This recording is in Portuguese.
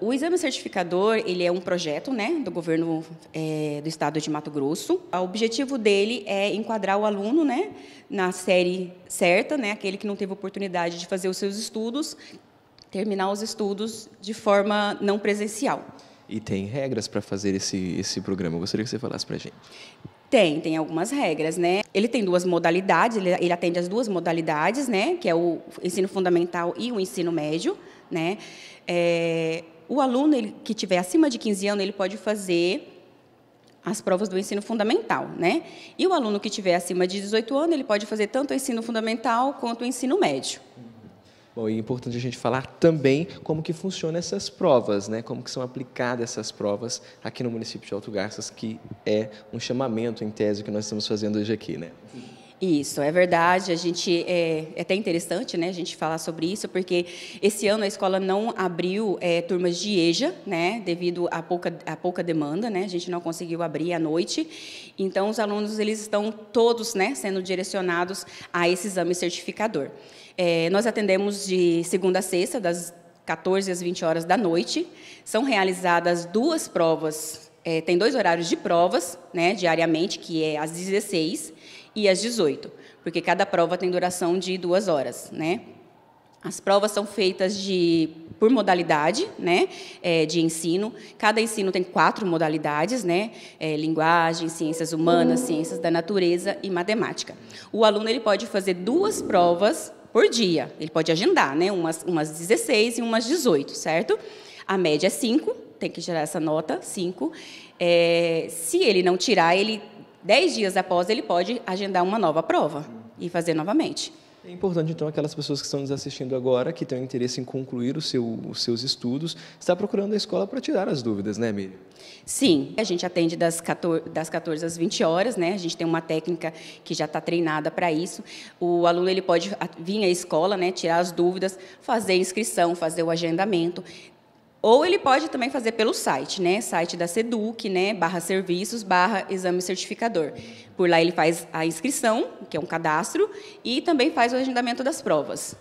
O exame certificador ele é um projeto né, do governo é, do estado de Mato Grosso. O objetivo dele é enquadrar o aluno né, na série certa, né, aquele que não teve oportunidade de fazer os seus estudos, terminar os estudos de forma não presencial. E tem regras para fazer esse, esse programa. Eu gostaria que você falasse para a gente. Tem, tem algumas regras, né? Ele tem duas modalidades, ele, ele atende as duas modalidades, né? Que é o ensino fundamental e o ensino médio, né? É, o aluno ele, que tiver acima de 15 anos, ele pode fazer as provas do ensino fundamental, né? E o aluno que tiver acima de 18 anos, ele pode fazer tanto o ensino fundamental quanto o ensino médio. Uhum. Bom, e é importante a gente falar também como que funcionam essas provas, né? Como que são aplicadas essas provas aqui no município de Alto Garças, que é um chamamento em tese que nós estamos fazendo hoje aqui, né? Sim. Isso, é verdade. A gente é, é, até interessante né, a gente falar sobre isso, porque esse ano a escola não abriu é, turmas de EJA, né, devido à pouca, à pouca demanda, né, a gente não conseguiu abrir à noite. Então, os alunos eles estão todos né, sendo direcionados a esse exame certificador. É, nós atendemos de segunda a sexta, das 14 às 20 horas da noite. São realizadas duas provas é, tem dois horários de provas, né, diariamente, que é às 16 e às 18, porque cada prova tem duração de duas horas, né? As provas são feitas de por modalidade, né, é, de ensino. Cada ensino tem quatro modalidades, né, é, linguagem, ciências humanas, ciências da natureza e matemática. O aluno ele pode fazer duas provas por dia. Ele pode agendar, né, umas umas 16 e umas 18, certo? A média é 5 tem que tirar essa nota, 5. É, se ele não tirar, ele dez dias após ele pode agendar uma nova prova e fazer novamente. É importante, então, aquelas pessoas que estão nos assistindo agora, que têm interesse em concluir seu, os seus estudos, estar procurando a escola para tirar as dúvidas, né, Miriam? Sim, a gente atende das 14, das 14 às 20 horas, né? A gente tem uma técnica que já está treinada para isso. O aluno ele pode vir à escola, né, tirar as dúvidas, fazer inscrição, fazer o agendamento. Ou ele pode também fazer pelo site, né? Site da SEDUC, né? Barra serviços, barra exame certificador. Por lá ele faz a inscrição, que é um cadastro, e também faz o agendamento das provas.